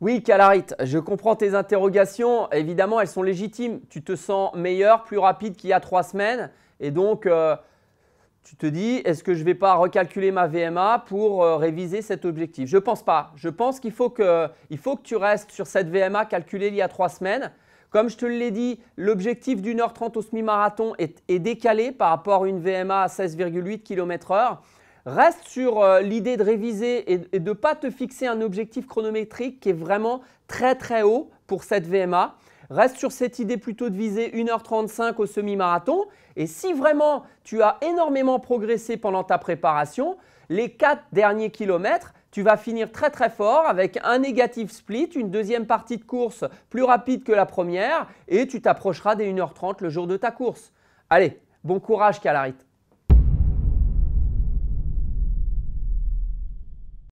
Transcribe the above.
Oui, Calarit, je comprends tes interrogations. Évidemment, elles sont légitimes. Tu te sens meilleur, plus rapide qu'il y a trois semaines. Et donc, euh, tu te dis, est-ce que je ne vais pas recalculer ma VMA pour euh, réviser cet objectif Je ne pense pas. Je pense qu'il faut que, tu restes sur cette VMA calculée il y a trois semaines. Comme je te l'ai dit, l'objectif d'une heure trente au semi-marathon est, est, décalé par rapport à une VMA à 16,8 km/h. Reste sur euh, l'idée de réviser et, de ne pas te fixer un objectif chronométrique qui est vraiment très très haut pour cette VMA. Reste sur cette idée plutôt de viser 1h35 au semi-marathon. Et si vraiment tu as énormément progressé pendant ta préparation, les 4 derniers kilomètres, tu vas finir très très fort avec un négatif split, une deuxième partie de course plus rapide que la première et tu t'approcheras des 1h30 le jour de ta course. Allez, bon courage Calarit.